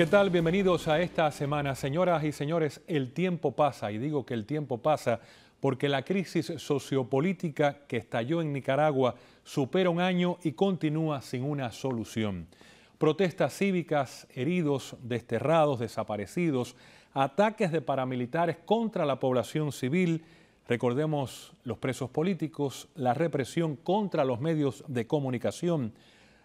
¿Qué tal? Bienvenidos a esta semana. Señoras y señores, el tiempo pasa, y digo que el tiempo pasa porque la crisis sociopolítica que estalló en Nicaragua supera un año y continúa sin una solución. Protestas cívicas, heridos, desterrados, desaparecidos, ataques de paramilitares contra la población civil, recordemos los presos políticos, la represión contra los medios de comunicación,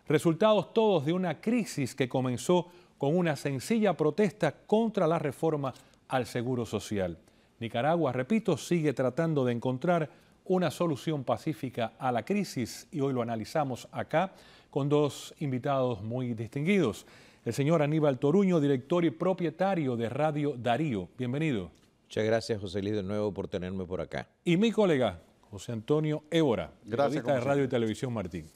resultados todos de una crisis que comenzó con una sencilla protesta contra la reforma al Seguro Social. Nicaragua, repito, sigue tratando de encontrar una solución pacífica a la crisis y hoy lo analizamos acá con dos invitados muy distinguidos. El señor Aníbal Toruño, director y propietario de Radio Darío. Bienvenido. Muchas gracias, José Luis, de nuevo por tenerme por acá. Y mi colega, José Antonio Évora, de Radio y Televisión Martín.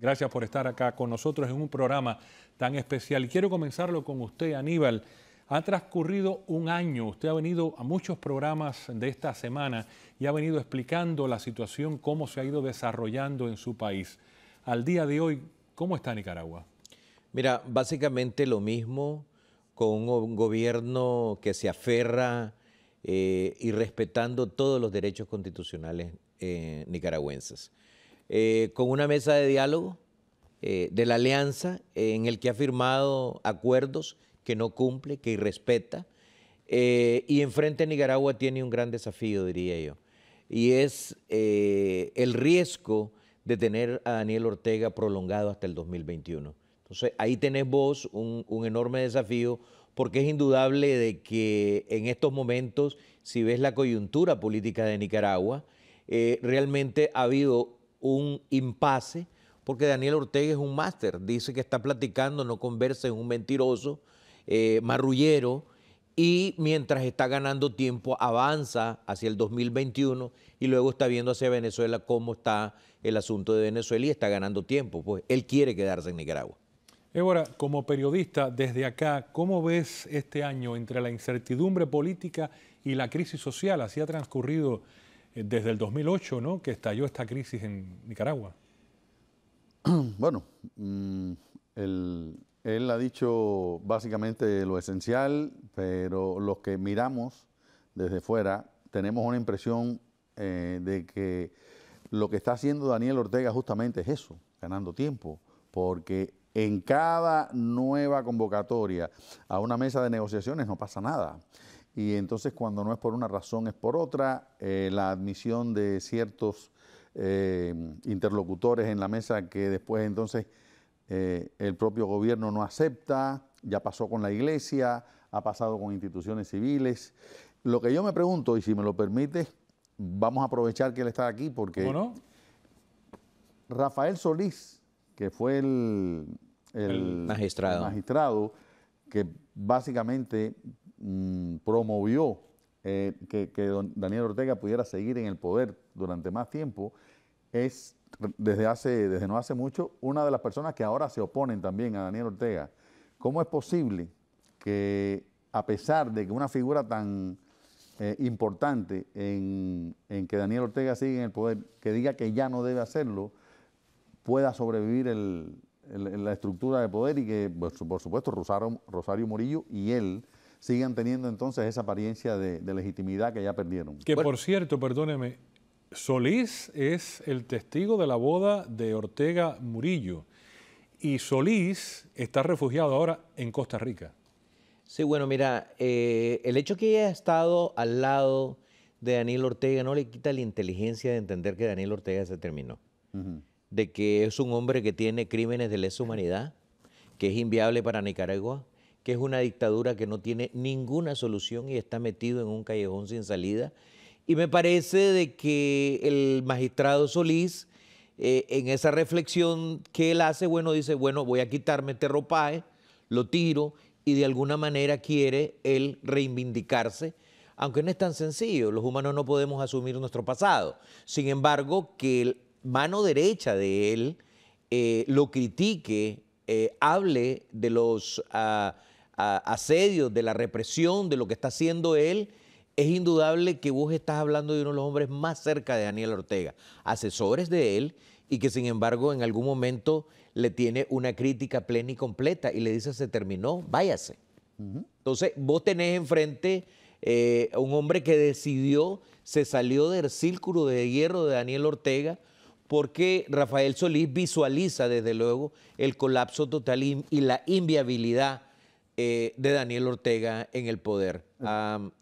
Gracias. por estar acá con nosotros en un programa tan especial. quiero comenzarlo con usted, Aníbal. Ha transcurrido un año, usted ha venido a muchos programas de esta semana y ha venido explicando la situación, cómo se ha ido desarrollando en su país. Al día de hoy, ¿cómo está Nicaragua? Mira, básicamente lo mismo con un gobierno que se aferra eh, y respetando todos los derechos constitucionales eh, nicaragüenses. Eh, con una mesa de diálogo eh, de la alianza en el que ha firmado acuerdos que no cumple, que irrespeta. Eh, y enfrente Nicaragua tiene un gran desafío, diría yo, y es el riesgo de tener a Daniel Ortega prolongado hasta el 2021. Entonces, ahí tenés vos un, enorme desafío porque es indudable de que en estos momentos, si ves la coyuntura política de Nicaragua, realmente ha habido un impasse porque Daniel Ortega es un máster, dice que está platicando, no conversa, es un mentiroso, eh, marrullero, y mientras está ganando tiempo avanza hacia el 2021 y luego está viendo hacia Venezuela cómo está el asunto de Venezuela y está ganando tiempo, pues él quiere quedarse en Nicaragua. Évora, como periodista desde acá, ¿cómo ves este año entre la incertidumbre política y la crisis social? Así ha transcurrido eh, desde el 2008, ¿no? Que estalló esta crisis en Nicaragua. Bueno, mm, él ha dicho básicamente lo esencial, pero los que miramos desde fuera tenemos una impresión eh, de que lo que está haciendo Daniel Ortega justamente es eso, ganando tiempo, porque en cada nueva convocatoria a una mesa de negociaciones no pasa nada y entonces cuando no es por una razón es por otra, eh, la admisión de ciertos eh, interlocutores en la mesa que después entonces eh, el propio gobierno no acepta, ya pasó con la iglesia, ha pasado con instituciones civiles. Lo que yo me pregunto, y si me lo permite, vamos a aprovechar que él está aquí porque no? Rafael Solís, que fue el magistrado, que básicamente Mm, promovió eh, que, Daniel Ortega pudiera seguir en el poder durante más tiempo, es desde, hace, desde no hace mucho una de las personas que ahora se oponen también a Daniel Ortega. ¿Cómo es posible que a pesar de que una figura tan eh, importante en, que Daniel Ortega sigue en el poder, que diga que ya no debe hacerlo, pueda sobrevivir en la estructura de poder y que, pues, por, supuesto, Rosario, Rosario y él sigan teniendo entonces esa apariencia de, legitimidad que ya perdieron. Que por cierto, perdóneme, Solís es el testigo de la boda de Ortega Murillo y Solís está refugiado ahora en Costa Rica. Sí, bueno, mira, eh, el hecho que haya estado al lado de Daniel Ortega no le quita la inteligencia de entender que Daniel Ortega se terminó. De que es un hombre que tiene crímenes de lesa humanidad, que es inviable para Nicaragua, que es una dictadura que no tiene ninguna solución y está metido en un callejón sin salida. Y me parece de que el magistrado Solís, eh, en esa reflexión que él hace, bueno, dice, bueno, voy a quitarme este ropaje, lo tiro y de alguna manera quiere él reivindicarse, aunque no es tan sencillo, los humanos no podemos asumir nuestro pasado. Sin embargo, que el mano derecha de él eh, lo critique, eh, hable de los... Ah, asedio, de la represión, de lo que está haciendo él, es indudable que vos estás hablando de uno de los hombres más cerca de Daniel Ortega, asesores de él y que sin embargo en algún momento le tiene una crítica plena y completa y le dice se terminó, váyase. Entonces vos tenés enfrente eh, un hombre que decidió, se salió del círculo de hierro de Daniel Ortega porque Rafael Solís visualiza desde luego el colapso total y la inviabilidad eh, de Daniel Ortega en el poder.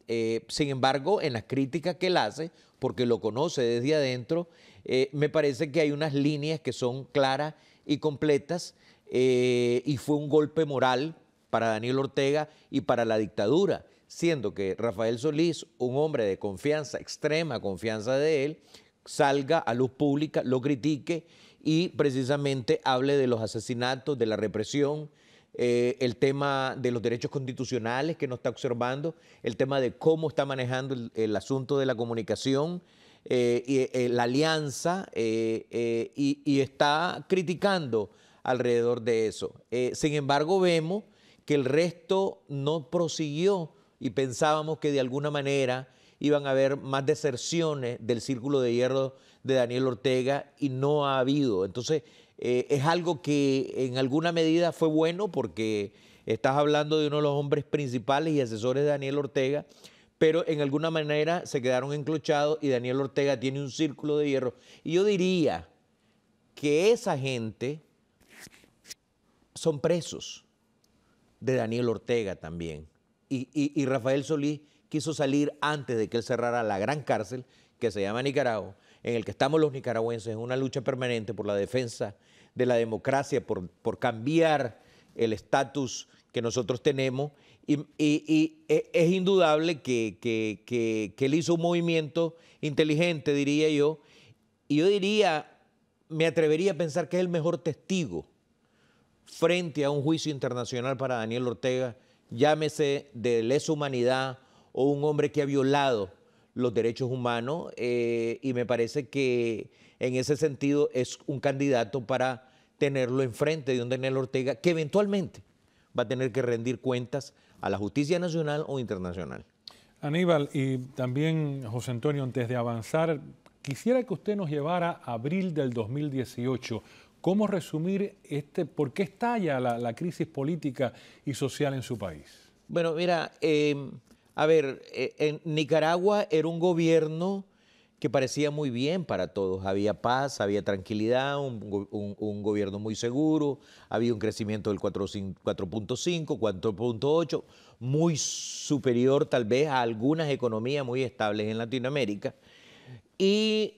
Eh, sin embargo, en las críticas que él hace, porque lo conoce desde adentro, eh, me parece que hay unas líneas que son claras y completas y fue un golpe moral para Daniel Ortega y para la dictadura, siendo que Rafael Solís, un hombre de confianza, extrema confianza de él, salga a luz pública, lo critique y precisamente hable de los asesinatos, de la represión, eh, el tema de los derechos constitucionales que no está observando, el tema de cómo está manejando el, asunto de la comunicación, eh, y, eh, la alianza, y, y, está criticando alrededor de eso. sin embargo, vemos que el resto no prosiguió y pensábamos que de alguna manera iban a haber más deserciones del círculo de hierro de Daniel Ortega y no ha habido. Entonces, eh, es algo que en alguna medida fue bueno porque estás hablando de uno de los hombres principales y asesores de Daniel Ortega, pero en alguna manera se quedaron enclochados y Daniel Ortega tiene un círculo de hierro. Y yo diría que esa gente son presos de Daniel Ortega también. Y, y Rafael Solís quiso salir antes de que él cerrara la gran cárcel que se llama Nicaragua en el que estamos los nicaragüenses, una lucha permanente por la defensa de la democracia, por, por cambiar el estatus que nosotros tenemos. Y, e, es indudable que, que, que, él hizo un movimiento inteligente, diría yo. Y yo diría, me atrevería a pensar que es el mejor testigo frente a un juicio internacional para Daniel Ortega, llámese de lesa humanidad o un hombre que ha violado los derechos humanos eh, y me parece que en ese sentido es un candidato para tenerlo enfrente de un Daniel Ortega que eventualmente va a tener que rendir cuentas a la justicia nacional o internacional. Aníbal y también José Antonio, antes de avanzar, quisiera que usted nos llevara a abril del 2018. ¿Cómo resumir este, por qué estalla la, crisis política y social en su país? Bueno, mira, em, a ver, eh, en Nicaragua era un gobierno que parecía muy bien para todos. Había paz, había tranquilidad, un, gobierno muy seguro, había un crecimiento del 4.5, 4.8, muy superior tal vez a algunas economías muy estables en Latinoamérica. Y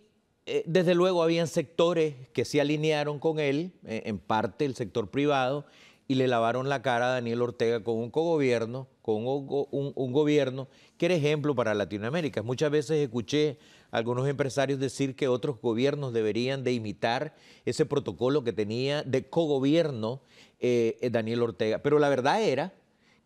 eh, desde luego habían sectores que se alinearon con él, eh, en parte el sector privado, y le lavaron la cara a Daniel Ortega con un cogobierno, con un, gobierno que era ejemplo para Latinoamérica. Muchas veces escuché a algunos empresarios decir que otros gobiernos deberían de imitar ese protocolo que tenía de cogobierno eh, Daniel Ortega. Pero la verdad era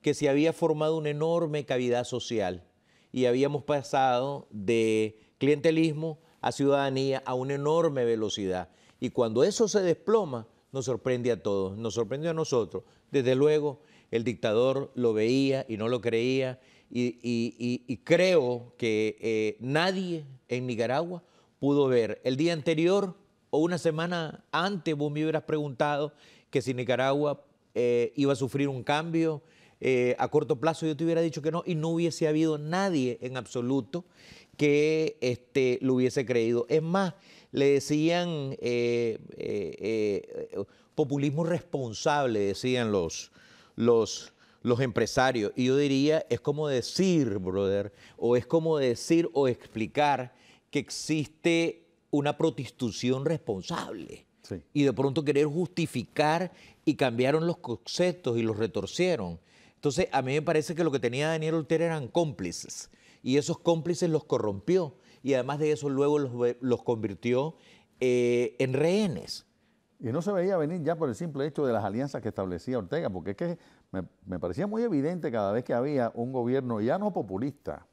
que se había formado una enorme cavidad social y habíamos pasado de clientelismo a ciudadanía a una enorme velocidad. Y cuando eso se desploma, nos sorprende a todos, nos sorprendió a nosotros. Desde luego, el dictador lo veía y no lo creía y, creo que eh, nadie en Nicaragua pudo ver. El día anterior o una semana antes vos me hubieras preguntado que si Nicaragua eh, iba a sufrir un cambio, eh, a corto plazo yo te hubiera dicho que no y no hubiese habido nadie en absoluto que este, lo hubiese creído. Es más, le decían eh, eh, eh, populismo responsable, decían los, los, los empresarios. Y yo diría, es como decir, brother, o es como decir o explicar que existe una prostitución responsable. Y de pronto querer justificar y cambiaron los conceptos y los retorcieron. Entonces, a mí me parece que lo que tenía Daniel Oltera eran cómplices. Y esos cómplices los corrompió y además de eso luego los, los convirtió eh, en rehenes. Y no se veía venir ya por el simple hecho de las alianzas que establecía Ortega, porque es que me, parecía muy evidente cada vez que había un gobierno ya no populista,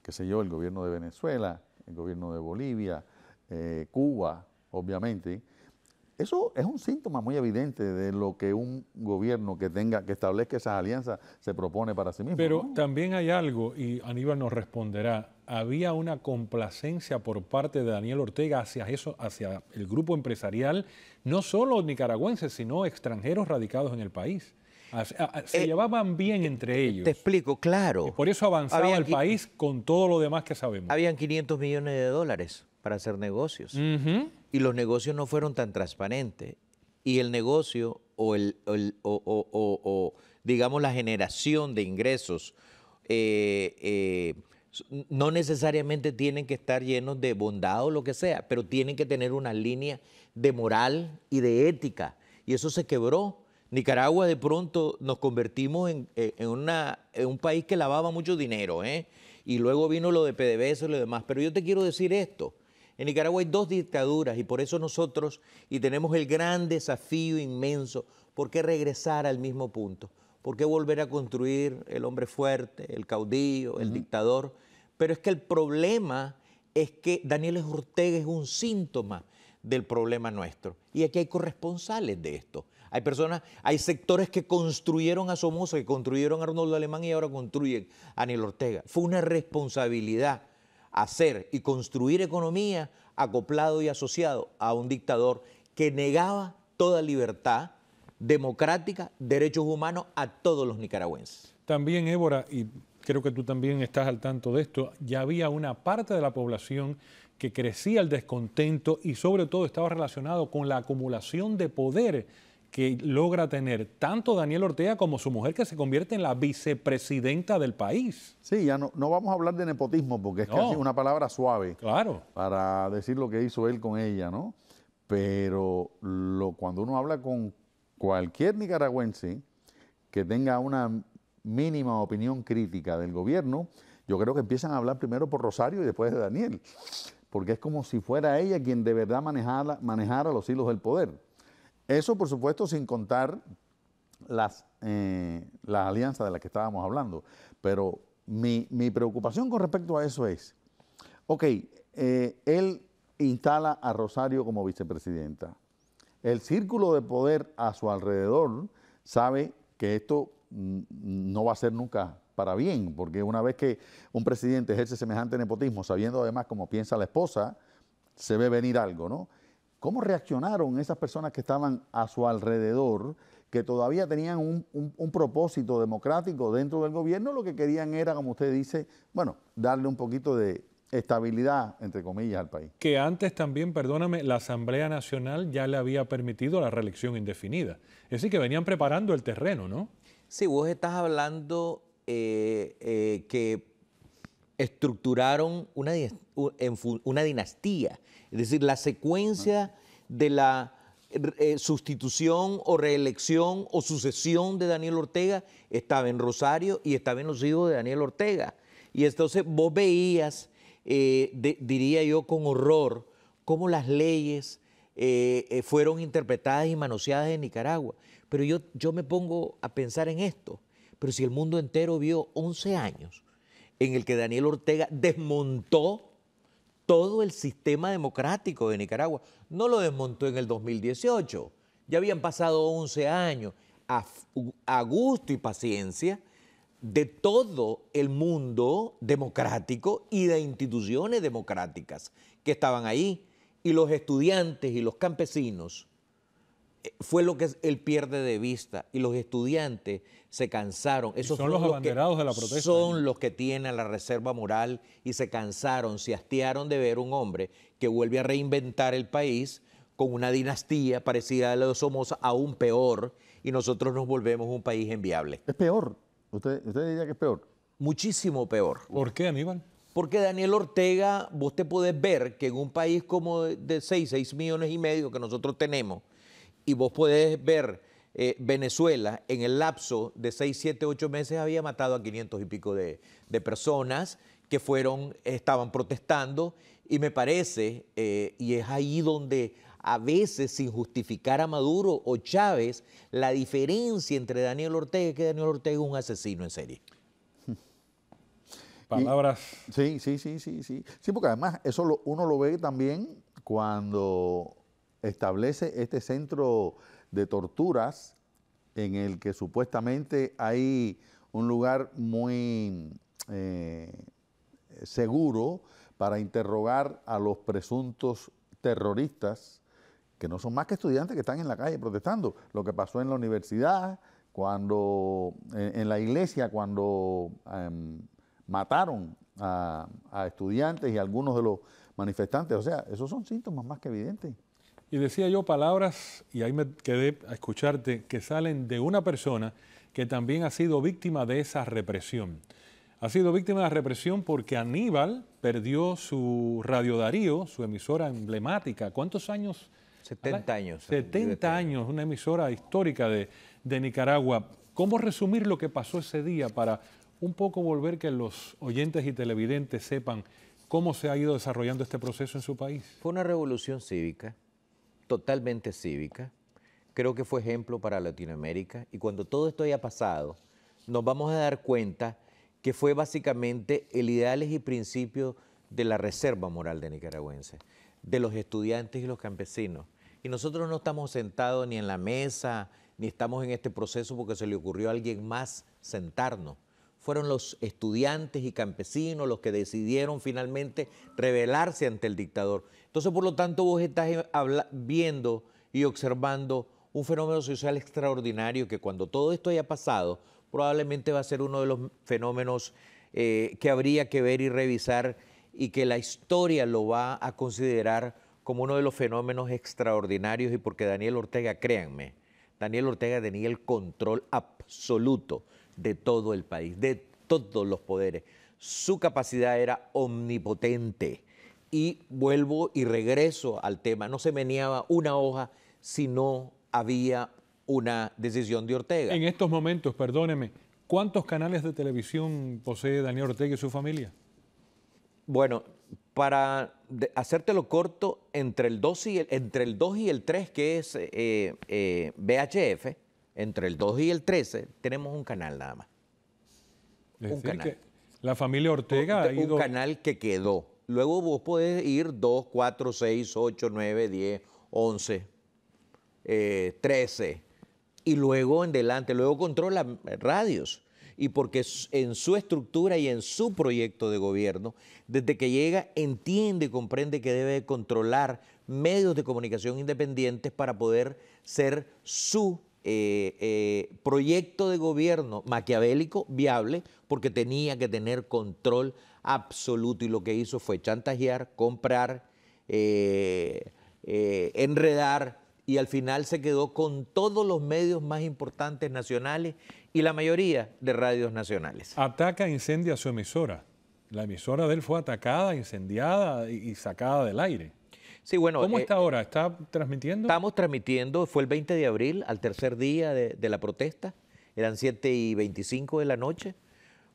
qué sé yo, el gobierno de Venezuela, el gobierno de Bolivia, eh, Cuba, obviamente, eso es un síntoma muy evidente de lo que un gobierno que tenga, que establezca esas alianzas, se propone para sí mismo. Pero también hay algo, y Aníbal nos responderá, había una complacencia por parte de Daniel Ortega hacia eso, hacia el grupo empresarial, no solo nicaragüenses, sino extranjeros radicados en el país. Se eh, llevaban bien entre ellos. Te explico, claro. por eso avanzaba el país con todo lo demás que sabemos. Habían 500 millones de dólares para hacer negocios y los negocios no fueron tan transparentes. Y el negocio o, el, o, digamos la generación de ingresos eh, eh, no necesariamente tienen que estar llenos de bondad o lo que sea, pero tienen que tener una línea de moral y de ética. Y eso se quebró. Nicaragua de pronto nos convertimos en, una, un país que lavaba mucho dinero, ¿eh? y luego vino lo de PDVSA y lo demás. Pero yo te quiero decir esto, en Nicaragua hay dos dictaduras y por eso nosotros, y tenemos el gran desafío inmenso, ¿por qué regresar al mismo punto? ¿Por qué volver a construir el hombre fuerte, el caudillo, el dictador? Pero es que el problema es que Daniel Ortega es un síntoma del problema nuestro. Y aquí hay corresponsales de esto. Hay personas, hay sectores que construyeron a Somoza, que construyeron a Arnoldo Alemán y ahora construyen a Daniel Ortega. Fue una responsabilidad hacer y construir economía acoplado y asociado a un dictador que negaba toda libertad democrática, derechos humanos a todos los nicaragüenses. También, Évora, y creo que tú también estás al tanto de esto, ya había una parte de la población que crecía el descontento y sobre todo estaba relacionado con la acumulación de poder que logra tener tanto Daniel Ortega como su mujer que se convierte en la vicepresidenta del país. Sí, ya no, no vamos a hablar de nepotismo porque es casi una palabra suave. Claro. Para decir lo que hizo él con ella, ¿no? Pero cuando uno habla con cualquier nicaragüense que tenga una mínima opinión crítica del gobierno, yo creo que empiezan a hablar primero por Rosario y después de Daniel, porque es como si fuera ella quien de verdad manejara los hilos del poder. Eso, por supuesto, sin contar las, eh, alianzas de las que estábamos hablando. Pero mi, preocupación con respecto a eso es, ok, eh, él instala a Rosario como vicepresidenta. El círculo de poder a su alrededor sabe que esto mm, no va a ser nunca para bien, porque una vez que un presidente ejerce semejante nepotismo, sabiendo además cómo piensa la esposa, se ve venir algo, ¿no? ¿Cómo reaccionaron esas personas que estaban a su alrededor, que todavía tenían un, propósito democrático dentro del gobierno? Lo que querían era, como usted dice, bueno, darle un poquito de estabilidad, entre comillas, al país. Que antes también, perdóname, la Asamblea Nacional ya le había permitido la reelección indefinida. Es decir, que venían preparando el terreno, ¿no? Sí, vos estás hablando eh, eh, que estructuraron una, una dinastía, es decir, la secuencia de la eh, sustitución o reelección o sucesión de Daniel Ortega estaba en Rosario y estaba en los hijos de Daniel Ortega. Y entonces vos veías, eh, diría yo con horror, cómo las leyes eh, fueron interpretadas y manoseadas en Nicaragua. Pero yo, yo me pongo a pensar en esto, pero si el mundo entero vio 11 años en el que Daniel Ortega desmontó todo el sistema democrático de Nicaragua. No lo desmontó en el 2018, ya habían pasado 11 años a, gusto y paciencia de todo el mundo democrático y de instituciones democráticas que estaban ahí, y los estudiantes y los campesinos fue lo que él pierde de vista y los estudiantes se cansaron. Esos son, los abanderados de la protesta. Son ¿eh? los que tienen la reserva moral y se cansaron, se hastiaron de ver un hombre que vuelve a reinventar el país con una dinastía parecida a la de Somoza, aún peor, y nosotros nos volvemos un país enviable. Es peor. Usted, diría que es peor. Muchísimo peor. ¿Por qué, Aníbal? Porque Daniel Ortega, vos te podés ver que en un país como de 6, 6 millones y medio que nosotros tenemos, y vos podés ver eh, Venezuela en el lapso de 6, 7, 8 meses había matado a 500 y pico de, personas que fueron, estaban protestando y me parece, eh, y es ahí donde a veces sin justificar a Maduro o Chávez, la diferencia entre Daniel Ortega es que Daniel Ortega es un asesino en serie. Palabras. sí, sí, sí, sí, sí. Sí, porque además eso uno lo ve también cuando establece este centro de torturas en el que supuestamente hay un lugar muy eh, seguro para interrogar a los presuntos terroristas, que no son más que estudiantes que están en la calle protestando. Lo que pasó en la universidad, cuando eh, en, la iglesia, cuando em, mataron a, estudiantes y algunos de los manifestantes. O sea, esos son síntomas más que evidentes. Y decía yo palabras, y ahí me quedé a escucharte, que salen de una persona que también ha sido víctima de esa represión. Ha sido víctima de la represión porque Aníbal perdió su Radio Darío, su emisora emblemática. ¿Cuántos años? 70 años. 70 años, una emisora histórica de, de Nicaragua. ¿Cómo resumir lo que pasó ese día para un poco volver que los oyentes y televidentes sepan cómo se ha ido desarrollando este proceso en su país? Fue una revolución cívica totalmente cívica. Creo que fue ejemplo para Latinoamérica y cuando todo esto haya pasado, nos vamos a dar cuenta que fue básicamente el ideales y principio de la reserva moral de nicaragüense, de los estudiantes y los campesinos. Y nosotros no estamos sentados ni en la mesa, ni estamos en este proceso porque se le ocurrió a alguien más sentarnos fueron los estudiantes y campesinos los que decidieron finalmente rebelarse ante el dictador. Entonces, por lo tanto, vos estás eh, viendo y observando un fenómeno social extraordinario que cuando todo esto haya pasado, probablemente va a ser uno de los fenómenos eh, que habría que ver y revisar y que la historia lo va a considerar como uno de los fenómenos extraordinarios y porque Daniel Ortega, créanme, Daniel Ortega tenía el control absoluto de todo el país, de todos los poderes. Su capacidad era omnipotente. Y vuelvo y regreso al tema, no se meneaba una hoja si no había una decisión de Ortega. En estos momentos, perdóneme, ¿cuántos canales de televisión posee Daniel Ortega y su familia? Bueno, para hacértelo corto, entre el 2 y el, entre el, y el 3, que es BHF, eh, eh, VHF, entre el 2 y el 13, tenemos un canal nada más. un canal. Que la familia Ortega un, ha ido... Un canal que quedó. Luego vos podés ir 2, 4, 6, 8, 9, 10, 11, 13. Y luego en delante, luego controla radios. Y porque en su estructura y en su proyecto de gobierno, desde que llega, entiende y comprende que debe controlar medios de comunicación independientes para poder ser su eh, eh, proyecto de gobierno maquiavélico viable porque tenía que tener control absoluto y lo que hizo fue chantajear, comprar, eh, enredar y al final se quedó con todos los medios más importantes nacionales y la mayoría de radios nacionales. Ataca, incendia su emisora. La emisora de él fue atacada, incendiada y sacada del aire bueno. ¿Cómo eh, está ahora? ¿Está transmitiendo? Estamos transmitiendo, fue el 20 de abril, al tercer día de, la protesta, eran 7 y 25 de la noche.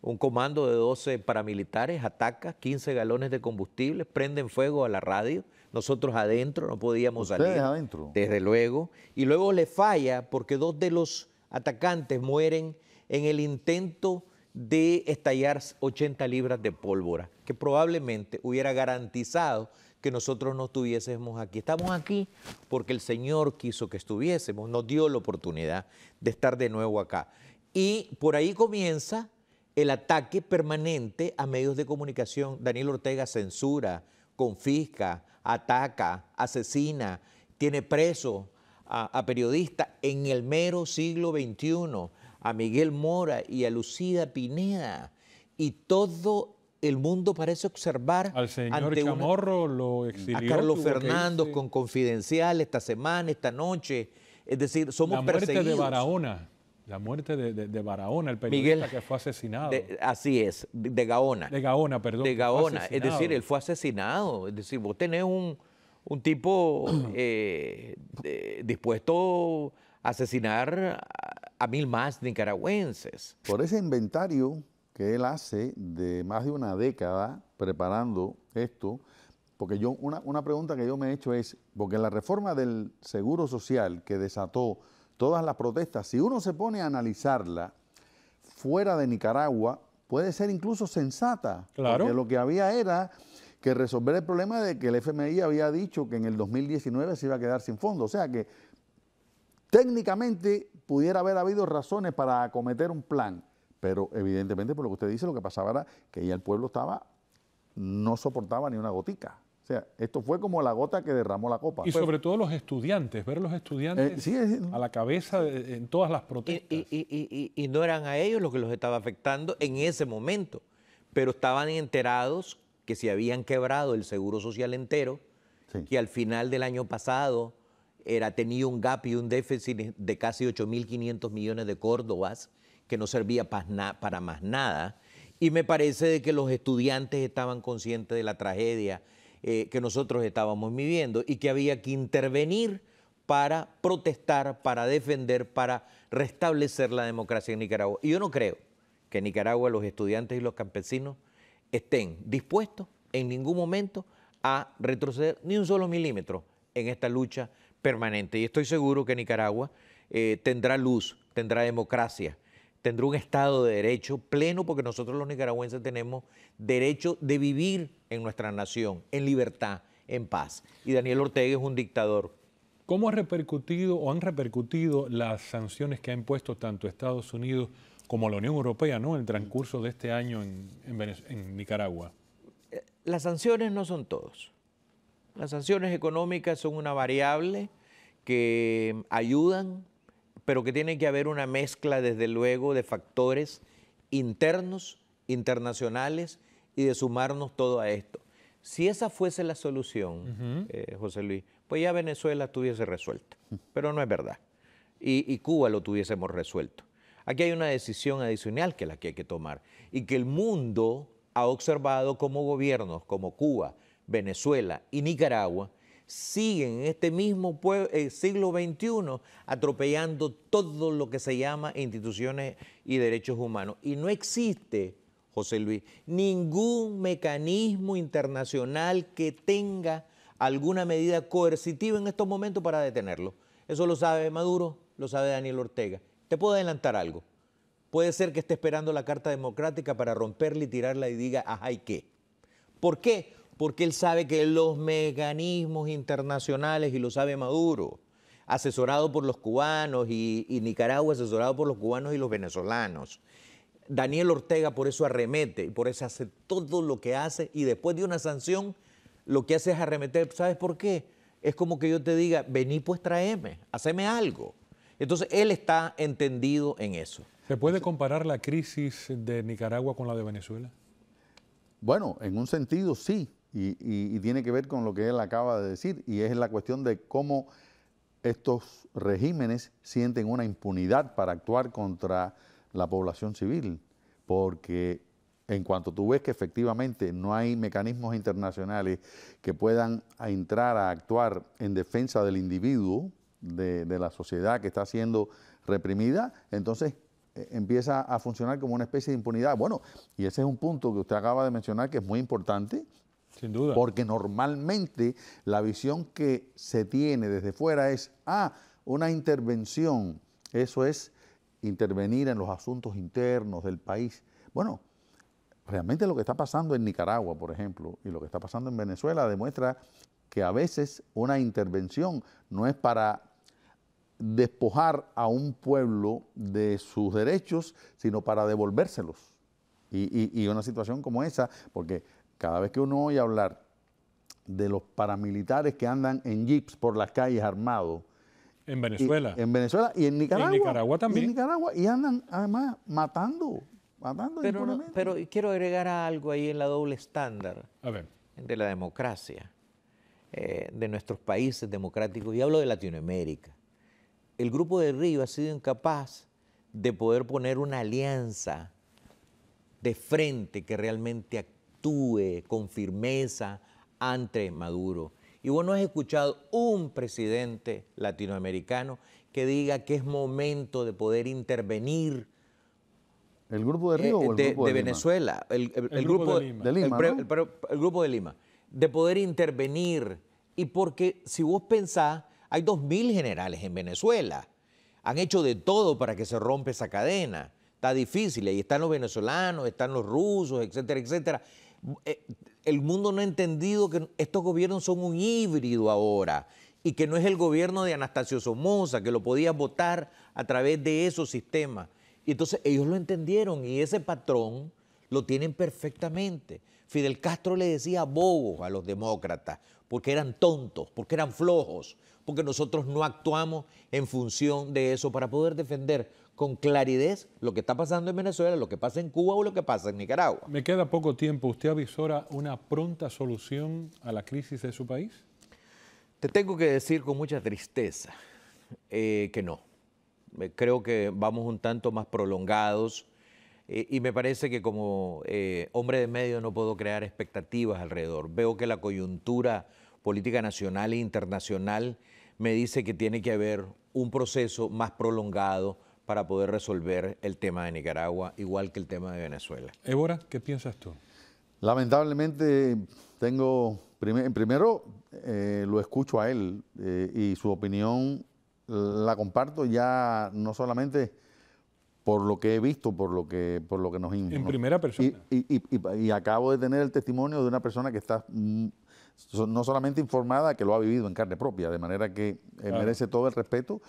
Un comando de 12 paramilitares ataca 15 galones de combustible, prenden fuego a la radio. Nosotros adentro no podíamos Ustedes salir. adentro. Desde luego. Y luego le falla porque dos de los atacantes mueren en el intento de estallar 80 libras de pólvora, que probablemente hubiera garantizado que nosotros no estuviésemos aquí. Estamos aquí porque el Señor quiso que estuviésemos, nos dio la oportunidad de estar de nuevo acá. Y por ahí comienza el ataque permanente a medios de comunicación. Daniel Ortega censura, confisca, ataca, asesina, tiene preso a, periodistas en el mero siglo XXI, a Miguel Mora y a Lucida Pineda. Y todo el mundo parece observar al señor Chamorro lo a Carlos Fernando con Confidencial esta semana, esta noche. Es decir, somos la muerte de Barahona, la muerte de, de, Barahona, el periodista que fue asesinado. así es, de, Gaona. De Gaona, perdón. De Gaona, es decir, él fue asesinado. Es decir, vos tenés un, un tipo eh, dispuesto a asesinar a, a mil más nicaragüenses. Por ese inventario que él hace de más de una década preparando esto, porque yo, una, una pregunta que yo me he hecho es, porque la reforma del Seguro Social que desató todas las protestas, si uno se pone a analizarla fuera de Nicaragua, puede ser incluso sensata, claro. porque lo que había era que resolver el problema de que el FMI había dicho que en el 2019 se iba a quedar sin fondo, o sea que técnicamente pudiera haber habido razones para acometer un plan. Pero evidentemente, por lo que usted dice, lo que pasaba era que ya el pueblo estaba, no soportaba ni una gotica. O sea, esto fue como la gota que derramó la copa. Y sobre todo los estudiantes, ver los estudiantes eh, a la cabeza en todas las protestas. Y, no eran a ellos los que los estaba afectando en ese momento, pero estaban enterados que se habían quebrado el seguro social entero, que al final del año pasado era, tenía un gap y un déficit de casi 8.500 millones de córdobas que no servía para más nada. Y me parece de que los estudiantes estaban conscientes de la tragedia eh, que nosotros estábamos viviendo y que había que intervenir para protestar, para defender, para restablecer la democracia en Nicaragua. Y yo no creo que en Nicaragua los estudiantes y los campesinos estén dispuestos en ningún momento a retroceder ni un solo milímetro en esta lucha permanente. Y estoy seguro que Nicaragua eh, tendrá luz, tendrá democracia, tendrá un Estado de Derecho pleno porque nosotros los nicaragüenses tenemos derecho de vivir en nuestra nación, en libertad, en paz. Y Daniel Ortega es un dictador. ¿Cómo ha repercutido o han repercutido las sanciones que ha impuesto tanto Estados Unidos como la Unión Europea ¿no? en el transcurso de este año en, Nicaragua? Eh, las sanciones no son todos. Las sanciones económicas son una variable que ayudan pero que tiene que haber una mezcla, desde luego, de factores internos, internacionales y de sumarnos todo a esto. Si esa fuese la solución, eh, José Luis, pues ya Venezuela estuviese resuelta, pero no es verdad. Y, y Cuba lo tuviésemos resuelto. Aquí hay una decisión adicional que la que hay que tomar y que el mundo ha observado como gobiernos como Cuba, Venezuela y Nicaragua siguen en este mismo eh, siglo XXI atropellando todo lo que se llama instituciones y derechos humanos. Y no existe, José Luis, ningún mecanismo internacional que tenga alguna medida coercitiva en estos momentos para detenerlo. Eso lo sabe Maduro, lo sabe Daniel Ortega. Te puedo adelantar algo. Puede ser que esté esperando la Carta Democrática para romperla y tirarla y diga, ajá, ¿y qué? ¿Por qué? porque él sabe que los mecanismos internacionales, y lo sabe Maduro, asesorado por los cubanos y, Nicaragua asesorado por los cubanos y los venezolanos. Daniel Ortega por eso arremete y por eso hace todo lo que hace y después de una sanción lo que hace es arremeter. ¿Sabes por qué? Es como que yo te diga, vení pues tráeme, haceme algo. Entonces él está entendido en eso. ¿Se puede comparar la crisis de Nicaragua con la de Venezuela? Bueno, en un sentido sí, y, tiene que ver con lo que él acaba de decir, y es la cuestión de cómo estos regímenes sienten una impunidad para actuar contra la población civil, porque en cuanto tú ves que efectivamente no hay mecanismos internacionales que puedan entrar a actuar en defensa del individuo, de, la sociedad que está siendo reprimida, entonces eh, empieza a funcionar como una especie de impunidad. Bueno, y ese es un punto que usted acaba de mencionar que es muy importante sin duda. Porque normalmente la visión que se tiene desde fuera es, ah, una intervención, eso es intervenir en los asuntos internos del país. Bueno, realmente lo que está pasando en Nicaragua, por ejemplo, y lo que está pasando en Venezuela demuestra que a veces una intervención no es para despojar a un pueblo de sus derechos, sino para devolvérselos. Y, y una situación como esa, porque cada vez que uno oye hablar de los paramilitares que andan en jeeps por las calles armados. En Venezuela. en Venezuela y en Nicaragua. En Nicaragua también. Y en Nicaragua. Y andan además matando. matando pero, pero quiero agregar algo ahí en la doble estándar A ver. de la democracia, eh, de nuestros países democráticos. Y hablo de Latinoamérica. El grupo de Río ha sido incapaz de poder poner una alianza de frente que realmente actúe actúe con firmeza ante Maduro. Y vos no has escuchado un presidente latinoamericano que diga que es momento de poder intervenir. ¿El grupo de eh, Río o el de, de, Venezuela? El, grupo, de Lima. el, grupo de Lima. De poder intervenir. Y porque si vos pensás, hay dos mil generales en Venezuela. Han hecho de todo para que se rompa esa cadena. Está difícil. Y están los venezolanos, están los rusos, etcétera, etcétera. Eh, el mundo no ha entendido que estos gobiernos son un híbrido ahora y que no es el gobierno de Anastasio Somoza, que lo podía votar a través de esos sistemas. Y entonces ellos lo entendieron y ese patrón lo tienen perfectamente. Fidel Castro le decía bobos a los demócratas, porque eran tontos, porque eran flojos, porque nosotros no actuamos en función de eso para poder defender con claridad lo que está pasando en Venezuela, lo que pasa en Cuba o lo que pasa en Nicaragua. Me queda poco tiempo. ¿Usted avisora una pronta solución a la crisis de su país? Te tengo que decir con mucha tristeza eh, que no. Eh, creo que vamos un tanto más prolongados eh, y me parece que como hombre de medio no puedo crear expectativas alrededor. Veo que la coyuntura política nacional e internacional me dice que tiene que haber un proceso más prolongado, para poder resolver el tema de Nicaragua, igual que el tema de Venezuela. Évora, ¿qué piensas tú? Lamentablemente tengo, primero eh, lo escucho a él eh, y su opinión la comparto ya no solamente por lo que he visto, por lo que, por lo que nos... En primera persona. Y, acabo de tener el testimonio de una persona que está mm, no solamente informada, que lo ha vivido en carne propia, de manera que eh, merece todo el respeto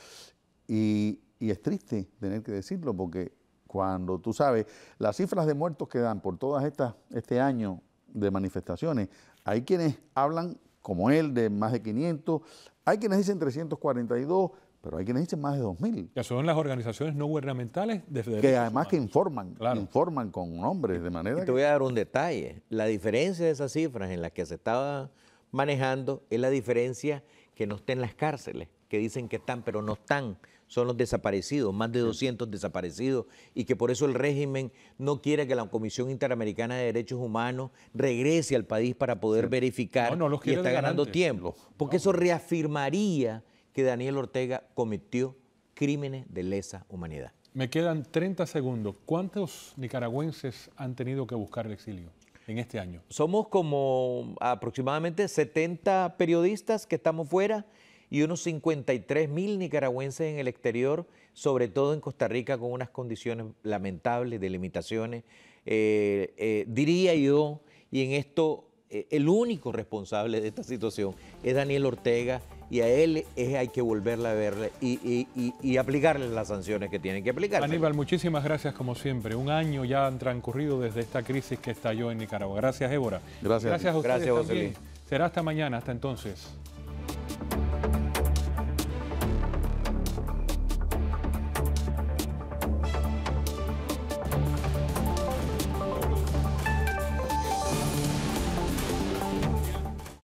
y, y es triste tener que decirlo porque cuando tú sabes, las cifras de muertos que dan por todas estas, este año de manifestaciones, hay quienes hablan como él de más de 500, hay quienes dicen 342, pero hay quienes dicen más de 2.000. Que son las organizaciones no gubernamentales de Que además que informan, informan con nombres de manera... Y te voy a dar un detalle. La diferencia de esas cifras en las que se estaba manejando es la diferencia que no está en las cárceles, que dicen que están, pero no están son los desaparecidos, más de 200 desaparecidos, y que por eso el régimen no quiere que la Comisión Interamericana de Derechos Humanos regrese al país para poder verificar no, y está ganando tiempo, porque eso reafirmaría que Daniel Ortega cometió crímenes de lesa humanidad. Me quedan 30 segundos. ¿Cuántos nicaragüenses han tenido que buscar el exilio? en este año? Somos como aproximadamente 70 periodistas que estamos fuera y unos 53 mil nicaragüenses en el exterior, sobre todo en Costa Rica, con unas condiciones lamentables de limitaciones. Eh, eh, diría yo, y en esto eh, el único responsable de esta situación es Daniel Ortega, y a él es, hay que volverle a verle y, aplicarle las sanciones que tienen que aplicar. Aníbal, muchísimas gracias como siempre. Un año ya han transcurrido desde esta crisis que estalló en Nicaragua. Gracias, Évora. Gracias. Gracias a ustedes Gracias, José Será hasta mañana, hasta entonces.